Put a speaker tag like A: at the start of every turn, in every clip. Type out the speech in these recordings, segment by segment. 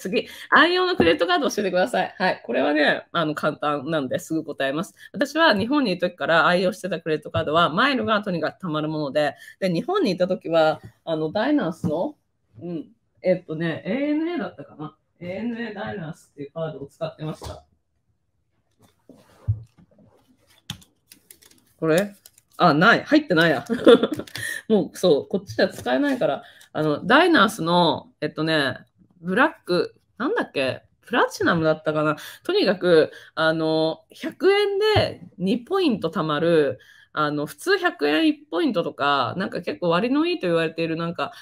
A: 次。愛用のクレジットカード教えてください。はい。これはね、あの、簡単なんですぐ答えます。私は日本にいる時から愛用してたクレジットカードは、マイルがとにかく貯まるもので、で、日本にいた時は、あの、ダイナースの、うん、えっとね、ANA だったかな。ANA ダイナースっていうカードを使ってました。これあ、ない。入ってないや。もう、そう、こっちじゃ使えないから。あの、ダイナースの、えっとね、ブラック、なんだっけプラチナムだったかなとにかく、あの、100円で2ポイント貯まる、あの、普通100円1ポイントとか、なんか結構割のいいと言われている、なんか、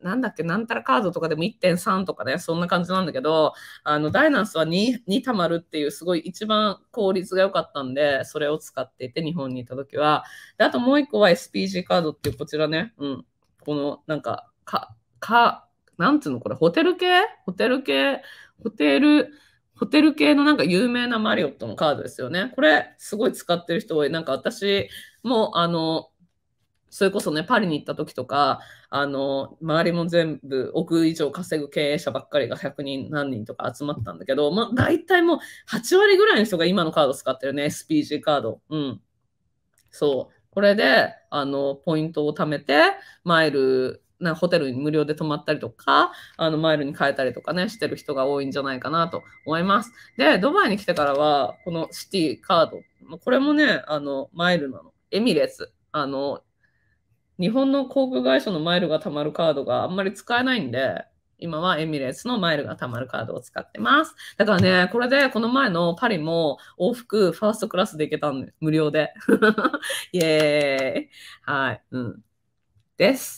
A: なんだっけ、なんたらカードとかでも1.3とかね、そんな感じなんだけど、あの、ダイナンスは2、2貯まるっていう、すごい一番効率が良かったんで、それを使っていて、日本にいた時は。で、あともう一個は SPG カードっていう、こちらね、うん、この、なんか、か、か、なんつうのこれ、ホテル系ホテル系ホテル、ホテル系のなんか有名なマリオットのカードですよね。これ、すごい使ってる人多い。なんか私も、あの、それこそね、パリに行った時とか、あの、周りも全部、億以上稼ぐ経営者ばっかりが100人何人とか集まったんだけど、まあ、大体もう8割ぐらいの人が今のカード使ってるね、SPG カード。うん。そう。これで、あの、ポイントを貯めて、マイルなホテルに無料で泊まったりとか、あのマイルに変えたりとかね、してる人が多いんじゃないかなと思います。で、ドバイに来てからは、このシティカード、これもね、あの、マイルなの。エミレス。あの、日本の航空会社のマイルが貯まるカードがあんまり使えないんで、今はエミレーツのマイルが貯まるカードを使ってます。だからね、これでこの前のパリも往復ファーストクラスで行けたんで、無料で。イエーイ。はい。うん。です。